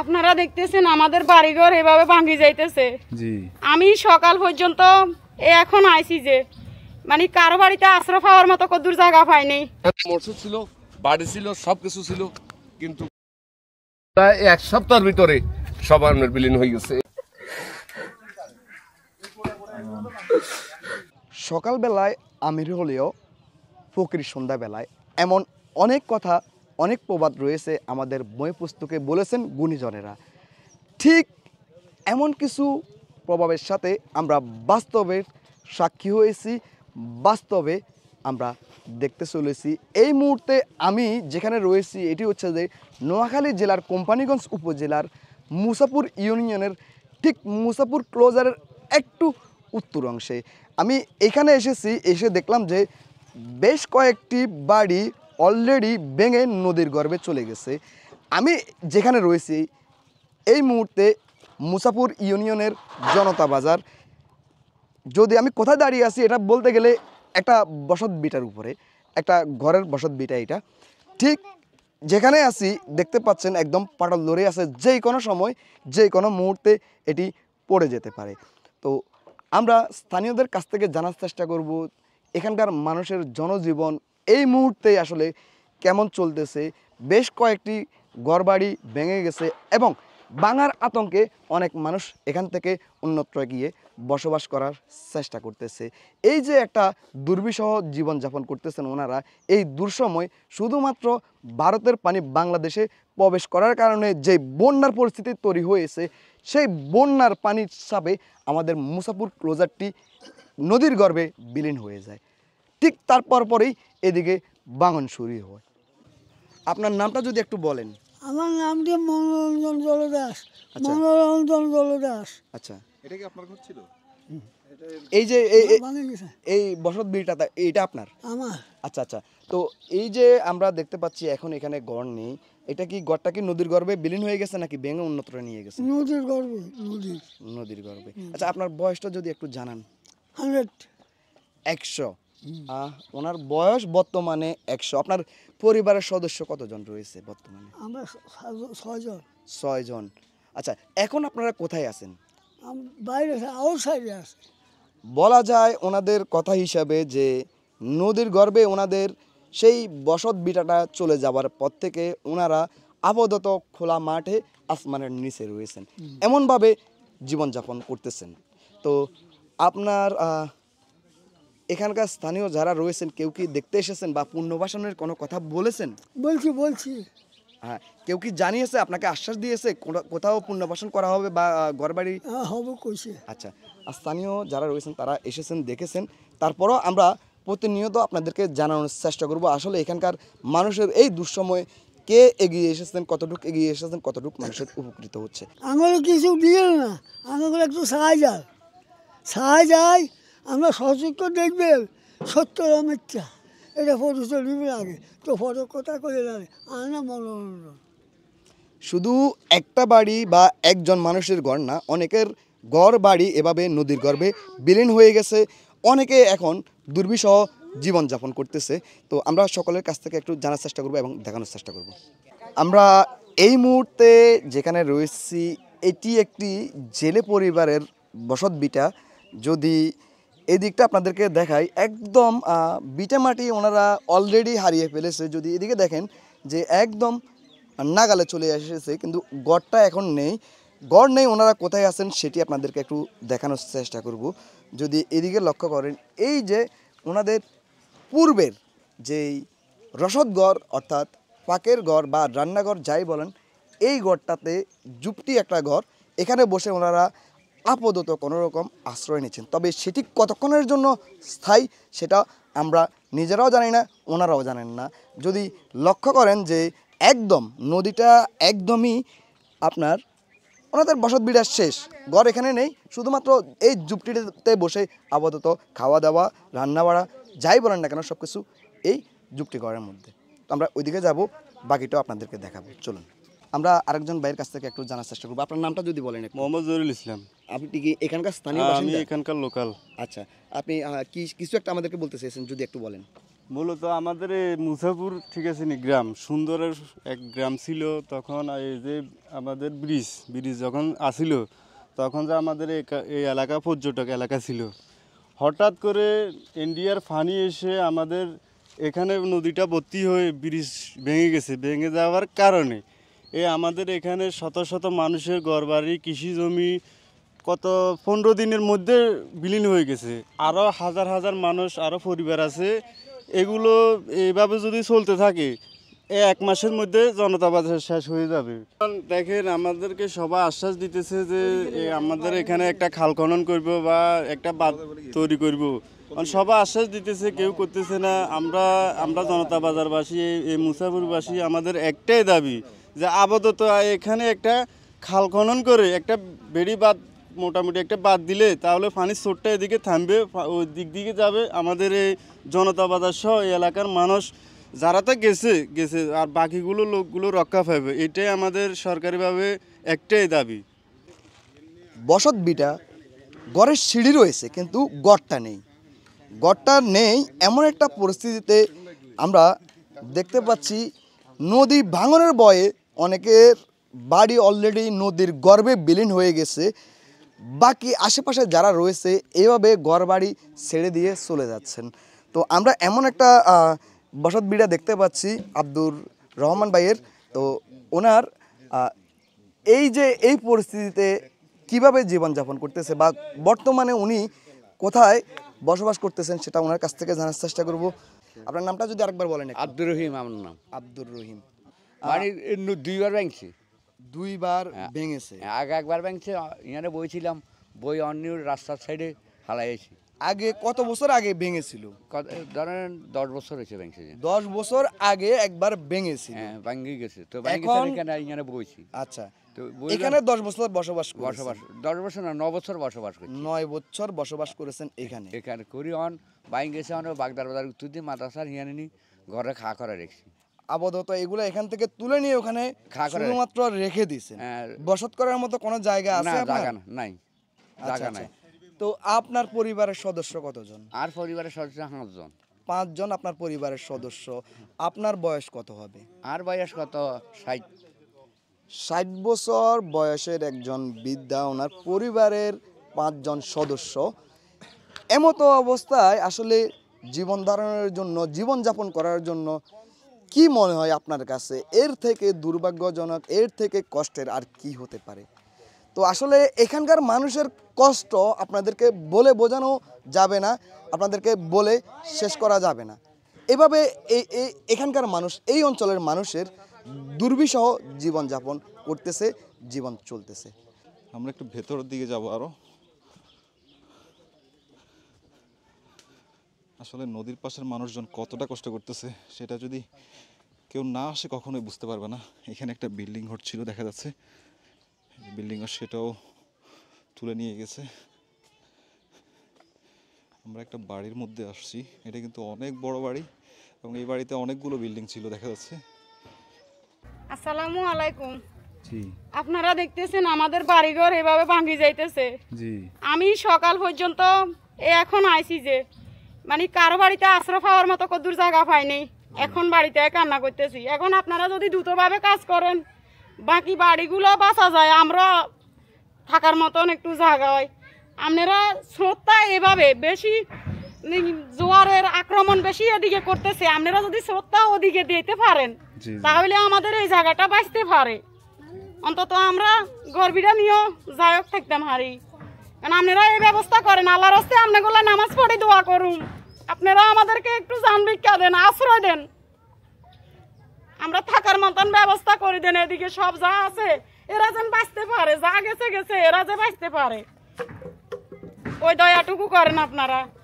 আপনারা দেখতেছেন আমাদের বাড়িঘর এভাবে ভাঙি যাইতেছে আমি সকাল পর্যন্ত এখন আইছি যে মানে কারো বাড়িতে আশ্রয় পাওয়ার মতো কদূর জায়গা পাইনি ছিল বাড়ি ছিল সবকিছু ছিল কিন্তু এক সপ্তাহের ভিতরে সবার বিলীন হয়ে গেছে সকালবেলায় আমির হলেও ফকির সন্ধ্যাবেলায় এমন অনেক কথা অনেক প্রবাদ রয়েছে আমাদের বই পুস্তকে বলেছেন গুণীজনেরা ঠিক এমন কিছু প্রভাবের সাথে আমরা বাস্তবের সাক্ষী হয়েছি বাস্তবে আমরা দেখতে চলেছি এই মুহূর্তে আমি যেখানে রয়েছি এটি হচ্ছে যে নোয়াখালী জেলার কোম্পানিগঞ্জ উপজেলার মুসাপুর ইউনিয়নের ঠিক মুসাপুর ক্লোজারের একটু উত্তর অংশে আমি এখানে এসেছি এসে দেখলাম যে বেশ কয়েকটি বাড়ি অলরেডি ভেঙে নদীর গর্ভে চলে গেছে আমি যেখানে রয়েছি এই মুহূর্তে মুসাপুর ইউনিয়নের জনতা বাজার যদি আমি কোথায় দাঁড়িয়ে আছি এটা বলতে গেলে একটা বসত বিটার উপরে একটা ঘরের বসত বিটা এটা ঠিক যেখানে আছি দেখতে পাচ্ছেন একদম পাটল ধরে আছে যে কোনো সময় যে কোনো মুহূর্তে এটি পড়ে যেতে পারে তো আমরা স্থানীয়দের কাছ থেকে জানার চেষ্টা করব এখানকার মানুষের জনজীবন এই মুহূর্তে আসলে কেমন চলতেছে বেশ কয়েকটি ঘরবাড়ি ভেঙে গেছে এবং বাংলার আতঙ্কে অনেক মানুষ এখান থেকে অন্যত্র গিয়ে বসবাস করার চেষ্টা করতেছে এই যে একটা দুর্বিষহ জীবনযাপন করতেছেন ওনারা এই দুঃসময় শুধুমাত্র ভারতের পানি বাংলাদেশে প্রবেশ করার কারণে যে বন্যার পরিস্থিতি তৈরি হয়েছে সেই বন্যার পানির সাপে আমাদের মুসাপুর ক্লোজারটি নদীর গর্ভে বিলীন হয়ে যায় ঠিক তার পরপরই এদিকে বাঙন শুরু হয় আপনার নামটা যদি একটু বলেন আমার নামটি মনোরঞ্জন জলদাস আচ্ছা। মনোরঞ্জন জলদাস আচ্ছা এটা কি আপনার ঘর ছিল এই যে এই বসত বিলটা এটা আপনার আমার আচ্ছা আচ্ছা তো এই যে আমরা দেখতে পাচ্ছি এখন এখানে গড় নেই এটা কি গড়টা কি নদীর গর্ভে বিলীন হয়ে গেছে নাকি ভেঙে উন্নত নিয়ে গেছে নদীর গর্ভে নদীর নদীর গর্ভে আচ্ছা আপনার বয়সটা যদি একটু জানান হান্ড্রেড একশো ওনার বয়স বর্তমানে একশো আপনার পরিবারের সদস্য কতজন রয়েছে বর্তমানে আমরা ছয়জন ছয়জন আচ্ছা এখন আপনারা কোথায় আছেন বাইরে আউটসাইডে আছে বলা যায় ওনাদের কথা হিসাবে যে নদীর গর্বে ওনাদের সেই বসত বিটাটা চলে যাওয়ার পর থেকে ওনারা আপাতত খোলা মাঠে আসমানের নিচে রয়েছেন এমনভাবে জীবনযাপন করতেছেন তো আপনার এখানকার স্থানীয় যারা রয়েছেন কেউ কি দেখতে এসেছেন বা পুনর্বাসনের কোনো কথা বলেছেন বলছি বলছি হ্যাঁ কেউ কি জানিয়েছে আপনাকে আশ্বাস দিয়েছে কোথাও পুনর্বাসন করা হবে বা ঘর বাড়ি হ্যাঁ, হবে কইছে আচ্ছা আর স্থানীয় যারা রয়েছেন তারা এসেছেন দেখেছেন তারপরও আমরা প্রতিনিয়ত আপনাদেরকে জানানোর চেষ্টা করব আসলে এখানকার মানুষের এই দুঃসময়ে কে এগিয়ে এসেছেন কতটুকু এগিয়ে এসেছেন কতটুকু মানুষের উপকৃত হচ্ছে আঙুল কিছু দিয়ে না আমাকে একটু সাহায্য সাহায্য আমরা সচিত্র দেখবেন সত্য চা এটা ফটো তুলবে আগে তো ফটো কথা করে আর না মনোরঞ্জন শুধু একটা বাড়ি বা একজন মানুষের ঘর না অনেকের ঘর বাড়ি এভাবে নদীর গর্ভে বিলীন হয়ে গেছে অনেকে এখন দুর্বিষহ জীবনযাপন করতেছে তো আমরা সকলের কাছ থেকে একটু জানার চেষ্টা করব এবং দেখানোর চেষ্টা করব আমরা এই মুহূর্তে যেখানে রয়েছি এটি একটি জেলে পরিবারের বসত বিটা যদি এই দিকটা আপনাদেরকে দেখাই একদম বিটা মাটি ওনারা অলরেডি হারিয়ে ফেলেছে যদি এদিকে দেখেন যে একদম নাগালে চলে এসেছে কিন্তু গড়টা এখন নেই গড় নেই ওনারা কোথায় আছেন সেটি আপনাদেরকে একটু দেখানোর চেষ্টা করব যদি এদিকে লক্ষ্য করেন এই যে ওনাদের পূর্বের যেই রসদগড় অর্থাৎ পাকের ঘর বা রান্নাঘর যাই বলেন এই ঘরটাতে যুক্তি একটা ঘর এখানে বসে ওনারা আপাতত কোনো রকম আশ্রয় নিচ্ছেন তবে সেটি কতক্ষণের জন্য স্থায়ী সেটা আমরা নিজেরাও জানি না ওনারাও জানেন না যদি লক্ষ্য করেন যে একদম নদীটা একদমই আপনার ওনাদের বসত বিড়া শেষ ঘর এখানে নেই শুধুমাত্র এই জুপটিতে বসে আপাতত খাওয়া দাওয়া রান্না বাড়া যাই বলেন না কেন সব কিছু এই জুপটি ঘরের মধ্যে আমরা ওইদিকে যাব বাকিটাও আপনাদেরকে দেখাবো চলুন আমরা আরেকজন বাইরের কাছ থেকে একটু জানার চেষ্টা করবো আপনার নামটা যদি বলেন মোহাম্মদ জহুরুল ইসলাম আপনি কি এখানকার স্থানীয় আমি এখানকার লোকাল আচ্ছা আপনি কি কিছু একটা আমাদেরকে বলতে চাইছেন যদি একটু বলেন মূলত আমাদের মুসাপুর ঠিক আছে নি গ্রাম সুন্দরের এক গ্রাম ছিল তখন এই যে আমাদের ব্রিজ ব্রিজ যখন আসিল তখন যে আমাদের এই এলাকা পর্যটক এলাকা ছিল হঠাৎ করে ইন্ডিয়ার ফানি এসে আমাদের এখানে নদীটা ভর্তি হয়ে ব্রিজ ভেঙে গেছে ভেঙে যাওয়ার কারণে এ আমাদের এখানে শত শত মানুষের ঘরবাড়ি কৃষি জমি কত পনেরো দিনের মধ্যে বিলীন হয়ে গেছে আরও হাজার হাজার মানুষ আরও পরিবার আছে এগুলো এইভাবে যদি চলতে থাকে এক মাসের মধ্যে জনতা বাজার শেষ হয়ে যাবে দেখেন আমাদেরকে সবাই আশ্বাস দিতেছে যে আমাদের এখানে একটা খাল খনন করবো বা একটা বাঁধ তৈরি করব। মানে সবাই আশ্বাস দিতেছে কেউ করতেছে না আমরা আমরা জনতা বাজারবাসী এই মুসাফুরবাসী আমাদের একটাই দাবি যে আপাতত এখানে একটা খাল খনন করে একটা বেড়ি বাদ মোটামুটি একটা বাদ দিলে তাহলে পানির সোটটা এদিকে থামবে ওই দিক দিকে যাবে আমাদের এই জনতা বাজার সহ এলাকার মানুষ যারা তো গেছে গেছে আর বাকিগুলো লোকগুলো রক্ষা পাবে এটাই আমাদের সরকারিভাবে একটাই দাবি বসত বিটা গড়ের সিঁড়ি রয়েছে কিন্তু গড়টা নেই গড়টা নেই এমন একটা পরিস্থিতিতে আমরা দেখতে পাচ্ছি নদী ভাঙনের বয়ে অনেকের বাড়ি অলরেডি নদীর গর্বে বিলীন হয়ে গেছে বাকি আশেপাশে যারা রয়েছে এভাবে ঘর বাড়ি ছেড়ে দিয়ে চলে যাচ্ছেন তো আমরা এমন একটা বসত বিড়া দেখতে পাচ্ছি আব্দুর রহমান ভাইয়ের তো ওনার এই যে এই পরিস্থিতিতে কিভাবে জীবনযাপন করতেছে বা বর্তমানে উনি কোথায় বসবাস করতেছেন সেটা ওনার কাছ থেকে জানার চেষ্টা করব আপনার নামটা যদি আরেকবার বলেন আব্দুর রহিম আমার নাম আব্দুর রহিম মানে দুইবার ভাঙছে দুইবার হ্যাঁ। ভেঙেছে হ্যাঁ, আগে একবার ভেঙছে এখানে বইছিলাম বই অন্য রাস্তার সাইডে হালাইছি আগে কত বছর আগে ভেঙেছিল ধরেন দশ বছর হয়েছে ভেঙেছে দশ বছর আগে একবার ভেঙেছে হ্যাঁ ভাঙ্গি গেছে তো এখন এখানে এখানে বইছি আচ্ছা তো এখানে দশ বছর বসবাস বসবাস দশ বছর না ন বছর বসবাস করছি নয় বছর বসবাস করেছেন এখানে এখানে করি অন বাইং গেছে অন বাগদার বাজার উত্তর দিয়ে মাদ্রাসার হিয়ানি ঘরে খা করে রেখেছি আবদত এগুলো এখান থেকে তুলে নিয়ে ওখানে শুধুমাত্র রেখে দিছে হ্যাঁ। বসত করার মতো কোনো জায়গা আছে না জায়গা নাই আচ্ছা, জায়গা আচ্ছা। নাই তো আপনার পরিবারের সদস্য কতজন আর পরিবারের সদস্য পাঁচজন পাঁচজন আপনার পরিবারের সদস্য আপনার বয়স কত হবে আর বয়স কত ষাট ষাট বছর বয়সের একজন বৃদ্ধা ওনার পরিবারের পাঁচজন সদস্য এমতো অবস্থায় আসলে জীবন ধারণের জন্য জীবনযাপন করার জন্য কি মনে হয় আপনার কাছে এর থেকে দুর্ভাগ্যজনক এর থেকে কষ্টের আর কি হতে পারে তো আসলে এখানকার মানুষের কষ্ট আপনাদেরকে বলে বোঝানো যাবে না আপনাদেরকে বলে শেষ করা যাবে না এভাবে এই এখানকার মানুষ এই অঞ্চলের মানুষের দুর্বিষহ জীবনযাপন করতেছে জীবন চলতেছে আমরা একটু ভেতরের দিকে যাবো আরও আসলে নদীর পাশের মানুষজন কতটা কষ্ট করতেছে সেটা যদি কেউ না আসে কখনোই বুঝতে পারবে না এখানে একটা বিল্ডিং ঘর ছিল দেখা যাচ্ছে বিল্ডিং ঘর সেটাও তুলে নিয়ে গেছে আমরা একটা বাড়ির মধ্যে আসছি এটা কিন্তু অনেক বড় বাড়ি এবং এই বাড়িতে অনেকগুলো বিল্ডিং ছিল দেখা যাচ্ছে আসসালামু আলাইকুম জি আপনারা দেখতেছেন আমাদের বাড়িঘর এভাবে ভাঙি যাইতেছে জি আমি সকাল পর্যন্ত এখন আইছি যে মানে কারো বাড়িতে আশ্রয় পাওয়ার মতো কদ্দুর জায়গা পাইনি এখন বাড়িতে কান্না করতেছি এখন আপনারা যদি দ্রুতভাবে কাজ করেন বাকি বাড়িগুলো বাঁচা যায় আমরা থাকার মতন একটু জায়গা হয় আপনারা স্রোতটা এভাবে বেশি জোয়ারের আক্রমণ বেশি এদিকে করতেছে আপনারা যদি স্রোতটা ওদিকে দিতে পারেন তাহলে আমাদের এই জায়গাটা বাঁচতে পারে অন্তত আমরা গর্বিটা নিয়েও যাই হোক থাকতাম হারি কারণ আপনারা এই ব্যবস্থা করেন আল্লাহর হস্তে আপনাগুলো নামাজ পড়ে দোয়া করুন আপনারা আমাদেরকে একটু জানবিক্ষা দেন আশ্রয় দেন আমরা থাকার মতন ব্যবস্থা করে দেন এদিকে সব যা আছে এরা যেন বাঁচতে পারে যা গেছে গেছে এরা যে বাঁচতে পারে ওই দয়াটুকু করেন আপনারা